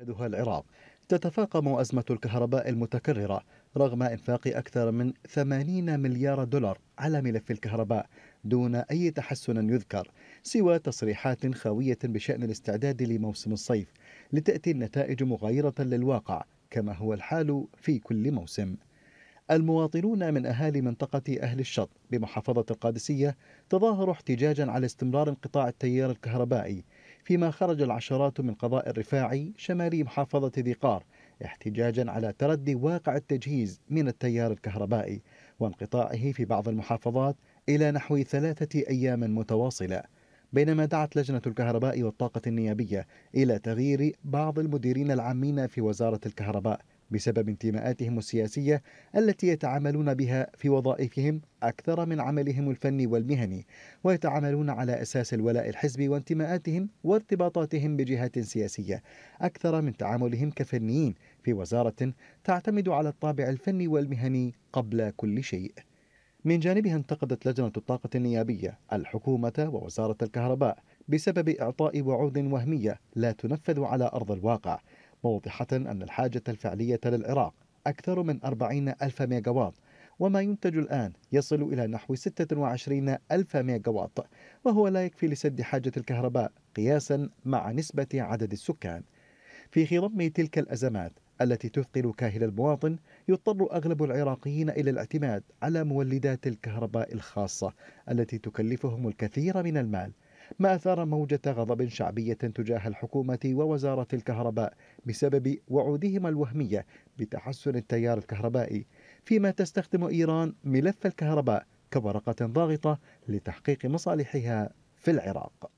يشهدها العراق تتفاقم أزمة الكهرباء المتكررة رغم إنفاق أكثر من 80 مليار دولار على ملف الكهرباء دون أي تحسن يذكر سوى تصريحات خاوية بشأن الاستعداد لموسم الصيف لتأتي النتائج مغايرة للواقع كما هو الحال في كل موسم المواطنون من أهالي منطقة أهل الشط بمحافظة القادسية تظاهروا احتجاجا على استمرار انقطاع التيار الكهربائي فيما خرج العشرات من قضاء الرفاعي شمالي محافظة ذي قار احتجاجا على تردي واقع التجهيز من التيار الكهربائي وانقطاعه في بعض المحافظات إلى نحو ثلاثة أيام متواصلة بينما دعت لجنة الكهرباء والطاقة النيابية إلى تغيير بعض المديرين العامين في وزارة الكهرباء بسبب انتماءاتهم السياسية التي يتعاملون بها في وظائفهم أكثر من عملهم الفني والمهني ويتعاملون على أساس الولاء الحزبي وانتماءاتهم وارتباطاتهم بجهات سياسية أكثر من تعاملهم كفنيين في وزارة تعتمد على الطابع الفني والمهني قبل كل شيء من جانبها انتقدت لجنة الطاقة النيابية الحكومة ووزارة الكهرباء بسبب إعطاء وعود وهمية لا تنفذ على أرض الواقع موضحة أن الحاجة الفعلية للعراق أكثر من 40 ألف ميجاوات وما ينتج الآن يصل إلى نحو 26 ألف ميجاوات وهو لا يكفي لسد حاجة الكهرباء قياسا مع نسبة عدد السكان في خضم تلك الأزمات التي تثقل كاهل المواطن يضطر أغلب العراقيين إلى الاعتماد على مولدات الكهرباء الخاصة التي تكلفهم الكثير من المال ما أثار موجة غضب شعبية تجاه الحكومة ووزارة الكهرباء بسبب وعودهما الوهمية بتحسن التيار الكهربائي فيما تستخدم إيران ملف الكهرباء كورقة ضاغطة لتحقيق مصالحها في العراق